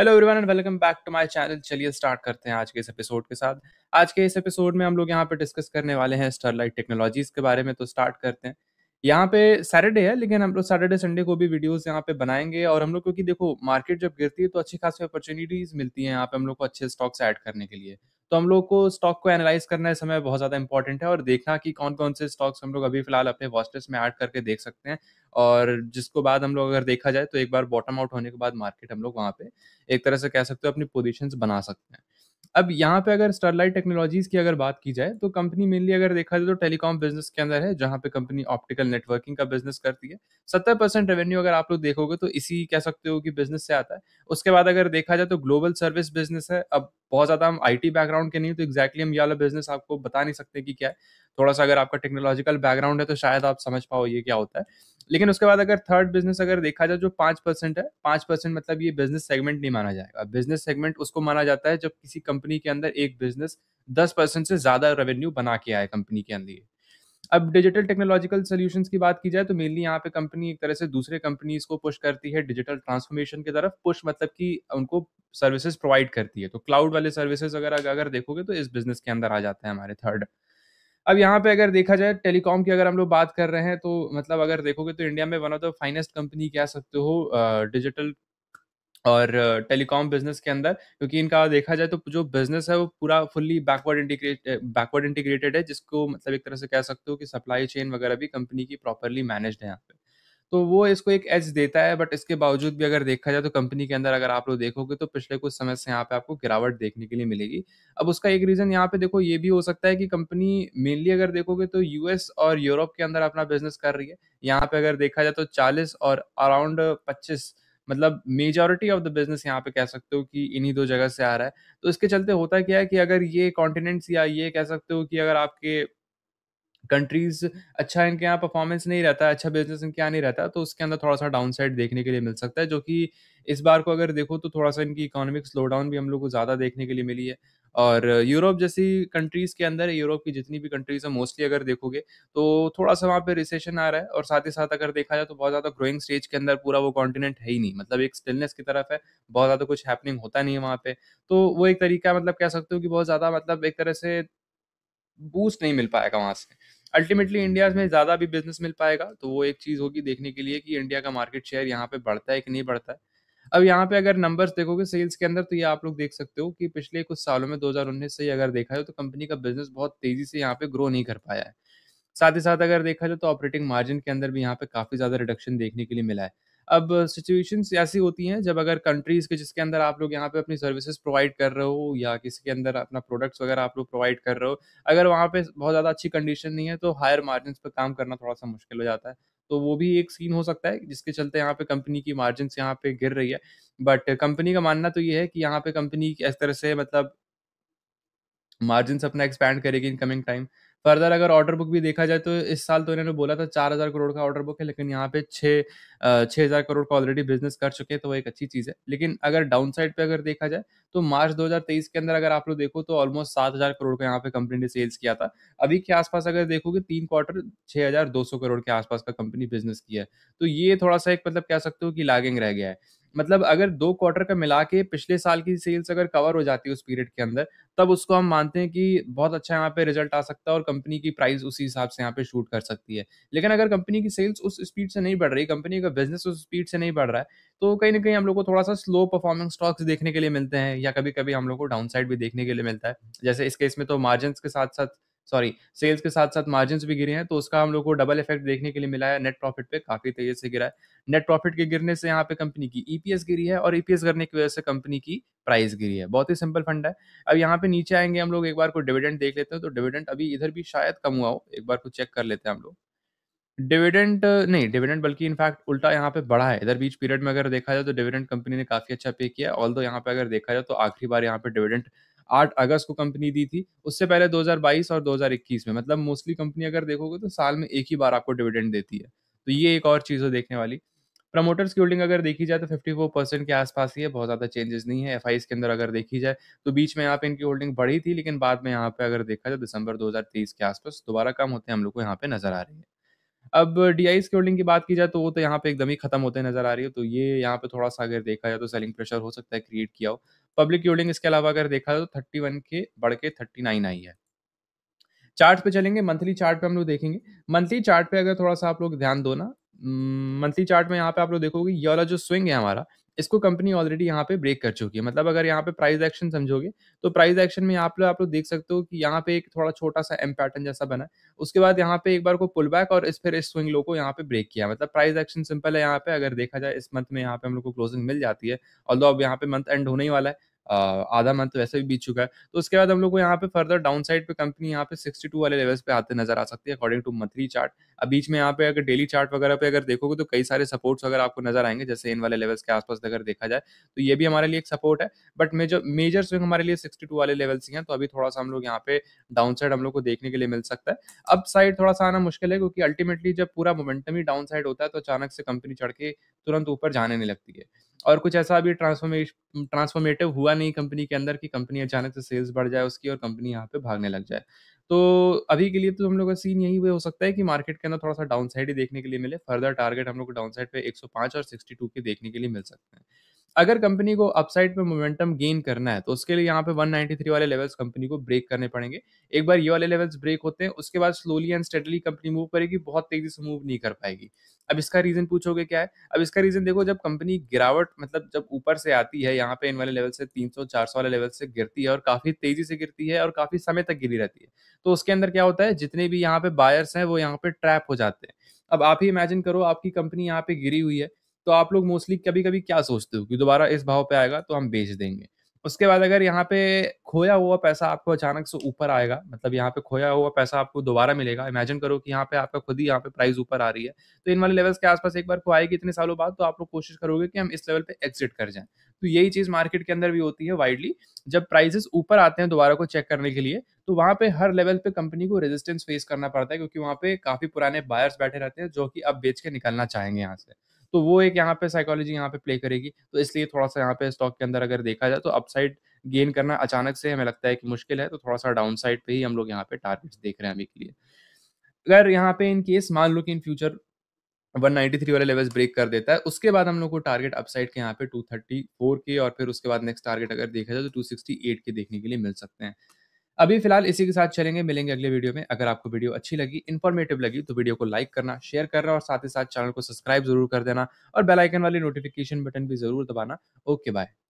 hello everyone and welcome back to my channel चलिए start करते हैं आज के इस एपिसोड के साथ आज के इस एपिसोड में हम लोग यहाँ पे डिस्कस करने वाले हैं स्टरलाइट टेक्नोलॉजीज़ के बारे में तो स्टार्ट करते हैं यहाँ पे सैटरडे है लेकिन हम लोग सैटरडे संडे को भी वीडियोस यहाँ पे बनाएंगे और हम लोग क्योंकि देखो मार्केट जब गिरती है तो अच्छी खासी अपॉर्चुनिटीज़ मिलती है यहाँ पे हम लोग को अच्छे स्टॉक्स ऐड करने के लिए तो हम लोग को स्टॉक को एनालाइज करना इस समय बहुत ज़्यादा इंपॉर्टेंट है और देखना कि कौन कौन से स्टॉक्स हम लोग अभी फिलहाल अपने वॉस्टेस में ऐड करके देख सकते हैं और जिसको बाद हम लोग अगर देखा जाए तो एक बार बॉटम आउट होने के बाद मार्केट हम लोग वहाँ पे एक तरह से कह सकते हो अपनी पोजिशन बना सकते हैं अब यहाँ पे अगर स्टरलाइट टेक्नोलॉजीज की अगर बात की जाए तो कंपनी मेनली अगर देखा जाए तो टेलीकॉम बिजनेस के अंदर है जहाँ पे कंपनी ऑप्टिकल नेटवर्किंग का बिजनेस करती है सत्तर परसेंट रेवेन्यू अगर आप लोग देखोगे तो इसी कह सकते हो कि बिजनेस से आता है उसके बाद अगर देखा जाए तो ग्लोबल सर्विस बिजनेस है अब बहुत ज़्यादा हम आई बैकग्राउंड के नहीं तो एक्जैक्टली हम ये वाला बिजनेस आपको बता नहीं सकते कि क्या है थोड़ा सा अगर आपका टेक्नोलॉजिकल बैकग्राउंड है तो शायद आप समझ पाओ ये क्या होता है लेकिन उसके बाद अगर थर्ड बिजनेस अगर देखा जाए जो पांच परसेंट है पांच परसेंट मतलब ये बिजनेस सेगमेंट नहीं माना जाएगा बिजनेस सेगमेंट उसको माना जाता है जब किसी कंपनी के अंदर एक बिजनेस दस परसेंट से ज़्यादा रेवेन्यू बना के आए कंपनी के अंदर अब डिजिटल टेक्नोलॉजिकल सोल्यूशन की बात की जाए तो मेनली यहाँ पे कंपनी एक तरह से दूसरे कंपनीज को पुश करती है डिजिटल ट्रांसफॉर्मेशन की तरफ पुश मतलब कि उनको सर्विसेज प्रोवाइड करती है तो क्लाउड वाले सर्विसेज अगर अगर देखोगे तो इस बिजनेस के अंदर आ जाते हैं हमारे थर्ड अब यहाँ पे अगर देखा जाए टेलीकॉम की अगर हम लोग बात कर रहे हैं तो मतलब अगर देखोगे तो इंडिया में one of the finest company कह सकते हो डिजिटल और टेलीकॉम बिजनेस के अंदर क्योंकि इनका देखा जाए तो जो बिजनेस है वो पूरा fully backward integrate backward integrated है जिसको मतलब एक तरह से कह सकते हो कि सप्लाई चेन वगैरह भी कंपनी की प्रॉपरली मैनेज्ड है यहाँ पे तो वो इसको एक एज देता है बट इसके बावजूद भी अगर देखा जाए तो कंपनी के अंदर अगर आप लोग देखोगे तो पिछले कुछ समय से यहाँ पे आपको गिरावट देखने के लिए मिलेगी अब उसका एक रीज़न यहाँ पे देखो ये भी हो सकता है कि कंपनी मेनली अगर देखोगे तो यूएस और यूरोप के अंदर अपना बिजनेस कर रही है यहाँ पे अगर देखा जाए तो चालीस और अराउंड पच्चीस मतलब मेजोरिटी ऑफ द बिजनेस यहाँ पे कह सकते हो कि इन्हीं दो जगह से आ रहा है तो इसके चलते होता क्या है कि अगर ये कॉन्टिनेंट्स या ये कह सकते हो कि अगर आपके कंट्रीज अच्छा इनके यहाँ परफॉर्मेंस नहीं रहता अच्छा बिजनेस इनके यहाँ नहीं रहता तो उसके अंदर थोड़ा सा डाउन साइड देखने के लिए मिल सकता है जो कि इस बार को अगर देखो तो थोड़ा सा इनकी इकोनॉमिक स्लो डाउन भी हम लोग को ज़्यादा देखने के लिए मिली है और यूरोप जैसी कंट्रीज़ के अंदर यूरोप की जितनी भी कंट्रीज़ है मोस्टली अगर देखोगे तो थोड़ा सा वहाँ पे रिसेशन आ रहा है और साथ ही साथ अगर देखा जाए तो बहुत ज़्यादा ग्रोइंग स्टेज के अंदर पूरा वो कॉन्टिनेंट है ही नहीं मतलब एक स्टिलनेस की तरफ है बहुत ज़्यादा कुछ हैपनिंग होता नहीं है वहाँ पे तो वो एक तरीका मतलब कह सकते हो कि बहुत ज़्यादा मतलब एक तरह से बूस्ट नहीं मिल पाएगा वहाँ से अल्टीमेटली इंडिया में ज़्यादा भी बिजनेस मिल पाएगा तो वो एक चीज़ होगी देखने के लिए कि इंडिया का मार्केट शेयर यहाँ पे बढ़ता है कि नहीं बढ़ता है अब यहाँ पे अगर नंबर्स देखोगे सेल्स के अंदर तो ये आप लोग देख सकते हो कि पिछले कुछ सालों में 2019 से ही अगर देखा जाए तो कंपनी का बिजनेस बहुत तेज़ी से यहाँ पे ग्रो नहीं कर पाया है साथ ही साथ अगर देखा जाए तो ऑपरेटिंग मार्जिन के अंदर भी यहाँ पे काफ़ी ज़्यादा रिडक्शन देखने के लिए मिला है अब सिचुएशन ऐसी होती हैं जब अगर कंट्रीज के जिसके अंदर आप लोग यहाँ पे अपनी सर्विसेज प्रोवाइड कर रहे हो या किसी के अंदर अपना प्रोडक्ट्स वगैरह आप लोग प्रोवाइड कर रहे हो अगर वहाँ पे बहुत ज़्यादा अच्छी कंडीशन नहीं है तो हायर मार्जिन पर काम करना थोड़ा सा मुश्किल हो जाता है तो वो भी एक सीन हो सकता है जिसके चलते यहाँ पे कंपनी की मार्जिन यहाँ पे गिर रही है बट कंपनी का मानना तो ये है कि यहाँ पे कंपनी इस तरह से मतलब मार्जिन अपना एक्सपैंड करेगी इन कमिंग टाइम फर्दर अगर ऑर्डर बुक भी देखा जाए तो इस साल तो इन्होंने बोला था चार हज़ार करोड़ का ऑर्डर बुक है लेकिन यहाँ पे छः छः हज़ार करोड़ का ऑलरेडी बिजनेस कर चुके हैं तो वो एक अच्छी चीज़ है लेकिन अगर डाउन साइड पर अगर देखा जाए तो मार्च 2023 के अंदर अगर आप लोग देखो तो ऑलमोस्ट सात हज़ार करोड़ का यहाँ पे कंपनी ने सेल्स किया था अभी के आसपास अगर देखोगे तीन क्वार्टर छः हज़ार दो सौ करोड़ के आसपास का कंपनी बिजनेस किया है तो ये थोड़ा सा एक मतलब कह सकते हो कि लागिंग रह गया है मतलब अगर दो क्वार्टर का मिला के पिछले साल की सेल्स अगर कवर हो जाती है उस पीरियड के अंदर तब उसको हम मानते हैं कि बहुत अच्छा यहाँ पे रिजल्ट आ सकता है और कंपनी की प्राइस उसी हिसाब से यहाँ पे शूट कर सकती है लेकिन अगर कंपनी की सेल्स उस स्पीड से नहीं बढ़ रही कंपनी का बिजनेस उस स्पीड से नहीं बढ़ रहा है तो कहीं ना कहीं हम लोग को थोड़ा सा स्लो परफॉर्मिंग स्टॉक्स देखने के लिए मिलते हैं या कभी कभी हम लोग को डाउन साइड भी देखने के लिए मिलता है जैसे इस केस में तो मार्जिन के साथ साथ सॉरी सेल्स के साथ साथ मार्जिन भी गिरे हैं तो उसका हम लोग को डबल इफेक्ट देखने के लिए मिला है नेट प्रॉफिट पे काफी तेजी से गिरा है नेट प्रॉफिट के गिरने से यहाँ पे कंपनी की ईपीएस e गिरी है और ईपीएस e गिरने की वजह से कंपनी की प्राइस गिरी है बहुत ही सिंपल फंड है अब यहाँ पे नीचे आएंगे हम लोग एक बार को डिविडेंड देख लेते हैं तो डिविडेंड अभी इधर भी शायद कम हुआ हो एक बार को चेक कर लेते हैं हम लोग डिविडेंड नहीं डिविडेंड बल्कि इनफैक्ट उल्टा यहाँ पे बढ़ा है इधर बीच पीरियड में अगर देखा जाए तो डिविडेंड कंपनी ने काफी अच्छा पे किया ऑल दो यहाँ पे अगर देखा जाए तो आखिरी बार यहाँ पे डिविडेंड आठ अगस्त को कंपनी दी थी उससे पहले 2022 और 2021 में मतलब मोस्टली कंपनी अगर देखोगे तो साल में एक ही बार आपको डिविडेंड देती है तो ये एक और चीज़ हो देखने वाली प्रमोटर्स की होल्डिंग अगर देखी जाए तो 54 परसेंट के आसपास ही है बहुत ज़्यादा चेंजेस नहीं है एफ के अंदर अगर देखी जाए तो बीच में यहाँ पे इनकी होल्डिंग बढ़ी थी लेकिन बाद में यहाँ पे अगर देखा जाए दिसंबर 2023 के आसपास दोबारा कम होते हैं हम लोग को यहाँ पे नजर आ रही है अब डी की होल्डिंग की बात की जाए तो वो तो यहाँ पे एकदम ही खत्म होते नजर आ रही है तो ये यहाँ पे थोड़ा सा अगर देखा जाए तो सेलिंग प्रेशर हो सकता है क्रिएट किया हो पब्लिक यूल्डिंग इसके अलावा अगर देखा जाए तो थर्टी वन के बढ़ के थर्टी नाइन आई है चार्ट पे चलेंगे मंथली चार्ट पे हम लोग देखेंगे मंथली चार्ट पे अगर थोड़ा सा आप लोग ध्यान दो ना मंथली चार्ट में यहाँ पे आप लोग देखोगे ये वाला जो स्विंग है हमारा इसको कंपनी ऑलरेडी यहाँ पे ब्रेक कर चुकी है मतलब अगर यहाँ पे प्राइस एक्शन समझोगे तो प्राइस एक्शन में आप लोग आप लोग देख सकते हो कि यहाँ पे एक थोड़ा छोटा सा एम पैटर्न जैसा बना है उसके बाद यहाँ पे एक बार को पुल बैक और इस फिर इस स्विंग लो को यहाँ पे ब्रेक किया मतलब प्राइस एक्शन सिंपल है यहाँ पे अगर देखा जाए इस मंथ में यहाँ पे हम लोग को क्लोजिंग मिल जाती है ऑल अब यहाँ पे मंथ एंड होने ही वाला है आधा मंथ तो वैसे भी बीत चुका है तो उसके बाद हम लोग को यहाँ पे फर्दर डाउन साइड पे कंपनी यहाँ पे 62 वाले लेवल्स पे आते नजर आ सकती है अकॉर्डिंग टू मंथली चार्ट अब बीच में यहाँ पे अगर डेली चार्ट वगैरह पे अगर देखोगे तो कई सारे सपोर्ट्स अगर आपको नजर आएंगे जैसे इन वाले लेवल्स के आसपास अगर देखा जाए तो ये भी हमारे लिए एक सपोर्ट है बट मेजर मेजर स्विंग हमारे लिए सिक्सटी वाले लेवल्स ही हैं तो अभी थोड़ा सा हम लोग यहाँ पे डाउन साइड हम लोग को देखने के लिए मिल सकता है अप साइड थोड़ा सा आना मुश्किल है क्योंकि अल्टीमेटली जब पूरा मोमेंटम ही डाउन साइड होता है तो अचानक से कंपनी चढ़ के तुरंत ऊपर जाने नहीं लगती है और कुछ ऐसा अभी ट्रांसफॉर्मेशन ट्रांसफॉर्मेटिव हुआ नहीं कंपनी के अंदर कि कंपनी अचानक से सेल्स बढ़ जाए उसकी और कंपनी यहाँ पे भागने लग जाए तो अभी के लिए तो हम लोग का सीन यही हो सकता है कि मार्केट के अंदर थोड़ा सा डाउन साइड ही देखने के लिए मिले फर्दर टारगेट हम लोग को डाउन साइड पे एक और सिक्सटी के देखने के लिए मिल सकते हैं अगर कंपनी को अपसाइड पे मोमेंटम गेन करना है तो उसके लिए यहाँ पे 193 वाले लेवल्स कंपनी को ब्रेक करने पड़ेंगे एक बार ये वाले लेवल्स ब्रेक होते हैं उसके बाद slowly and steadily company move करेगी बहुत तेजी से मूव नहीं कर पाएगी अब इसका रीजन पूछोगे क्या है अब इसका रीजन देखो जब कंपनी गिरावट मतलब जब ऊपर से आती है यहाँ पे इन वाले लेवल से तीन सौ वाले लेवल से गिरती है और काफी तेजी से गिरती है और काफी समय तक गिरी रहती है तो उसके अंदर क्या होता है जितने भी यहाँ पे बायर्स हैं वो यहाँ पे ट्रैप हो जाते हैं अब आप ही इमेजिन करो आपकी कंपनी यहाँ पे गिरी हुई है तो आप लोग मोस्टली कभी कभी क्या सोचते हो कि दोबारा इस भाव पे आएगा तो हम बेच देंगे उसके बाद अगर यहाँ पे खोया हुआ पैसा आपको अचानक से ऊपर आएगा मतलब यहाँ पे खोया हुआ पैसा आपको दोबारा मिलेगा इमेजिन करो कि यहाँ पे आपका खुद ही यहाँ पे प्राइस ऊपर आ रही है तो इन वाले लेवल्स के आसपास एक बार को इतने सालों बाद तो आप लोग कोशिश करोगे कि हम इस लेवल पे एग्जिट कर जाए तो यही चीज़ मार्केट के अंदर भी होती है वाइडली जब प्राइजेस ऊपर आते हैं दोबारा को चेक करने के लिए तो वहाँ पे हर लेवल पे कंपनी को रेजिस्टेंस फेस करना पड़ता है क्योंकि वहाँ पे काफ़ी पुराने बायर्स बैठे रहते हैं जो कि अब बेच के निकलना चाहेंगे यहाँ से तो वो एक यहाँ पे साइकोलॉजी यहाँ पे प्ले करेगी तो इसलिए थोड़ा सा यहाँ पे स्टॉक के अंदर अगर देखा जाए तो अपसाइड गेन करना अचानक से हमें लगता है कि मुश्किल है तो थोड़ा सा डाउन साइड पे ही हम लोग यहाँ पे टारगेट्स देख रहे हैं अभी के लिए अगर यहाँ पे इन केस मान लो कि इन फ्यूचर 193 वाले लेवल्स ब्रेक कर देता है उसके बाद हम लोग को टारगेट अपसाइड के यहाँ पे 234 के और फिर उसके बाद नेक्स्ट टारगेट अगर देखा जाए तो 268 के देखने के लिए मिल सकते हैं अभी फिलहाल इसी के साथ चलेंगे मिलेंगे अगले वीडियो में अगर आपको वीडियो अच्छी लगी इन्फॉर्मेटिव लगी तो वीडियो को लाइक करना शेयर करना और साथ ही साथ चैनल को सब्सक्राइब जरूर कर देना और बेलाइकन वाली नोटिफिकेशन बटन भी जरूर दबाना ओके बाय